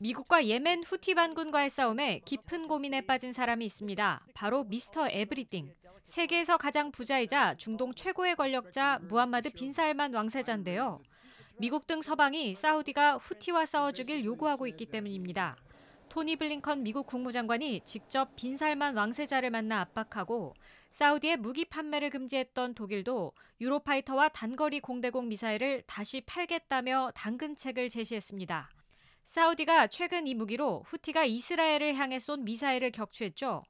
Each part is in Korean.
미국과 예멘 후티 반군과의 싸움에 깊은 고민에 빠진 사람이 있습니다. 바로 미스터 에브리띵. 세계에서 가장 부자이자 중동 최고의 권력자 무함마드 빈 살만 왕세자인데요. 미국 등 서방이 사우디가 후티와 싸워 주길 요구하고 있기 때문입니다. 토니 블링컨 미국 국무장관이 직접 빈 살만 왕세자를 만나 압박하고 사우디의 무기 판매를 금지했던 독일도 유로파이터와 단거리 공대공 미사일을 다시 팔겠다며 당근책을 제시했습니다. 사우디가 최근 이 무기로 후티가 이스라엘을 향해 쏜 미사일을 격추했죠.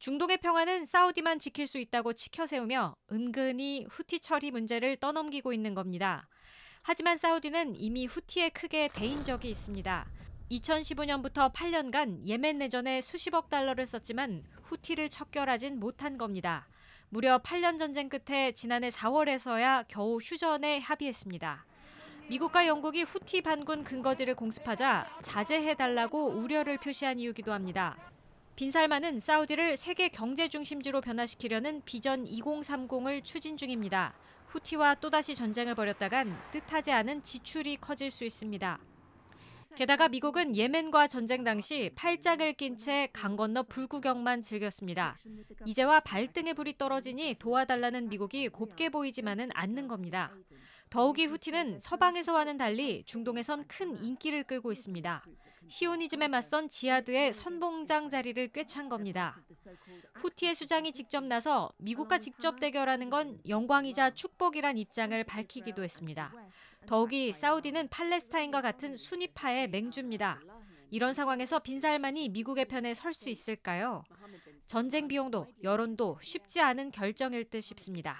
중동의 평화는 사우디만 지킬 수 있다고 치켜세우며 은근히 후티 처리 문제를 떠넘기고 있는 겁니다. 하지만 사우디는 이미 후티에 크게 대인 적이 있습니다. 2015년부터 8년간 예멘 내전에 수십억 달러를 썼지만 후티를 척결하진 못한 겁니다. 무려 8년 전쟁 끝에 지난해 4월에서야 겨우 휴전에 합의했습니다. 미국과 영국이 후티 반군 근거지를 공습하자 자제해달라고 우려를 표시한 이유기도 합니다. 빈살만은 사우디를 세계 경제 중심지로 변화시키려는 비전 2030을 추진 중입니다. 후티와 또다시 전쟁을 벌였다간 뜻하지 않은 지출이 커질 수 있습니다. 게다가 미국은 예멘과 전쟁 당시 팔짱을 낀 채 강 건너 불구경만 즐겼습니다. 이제와 발등에 불이 떨어지니 도와달라는 미국이 곱게 보이지만은 않는 겁니다. 더욱이 후티는 서방에서와는 달리 중동에선 큰 인기를 끌고 있습니다. 시오니즘에 맞선 지하드의 선봉장 자리를 꿰찬 겁니다. 후티의 수장이 직접 나서 미국과 직접 대결하는 건 영광이자 축복이란 입장을 밝히기도 했습니다. 더욱이 사우디는 팔레스타인과 같은 순위파의 맹주입니다. 이런 상황에서 빈살만이 미국의 편에 설 수 있을까요? 전쟁 비용도 여론도 쉽지 않은 결정일 듯 싶습니다.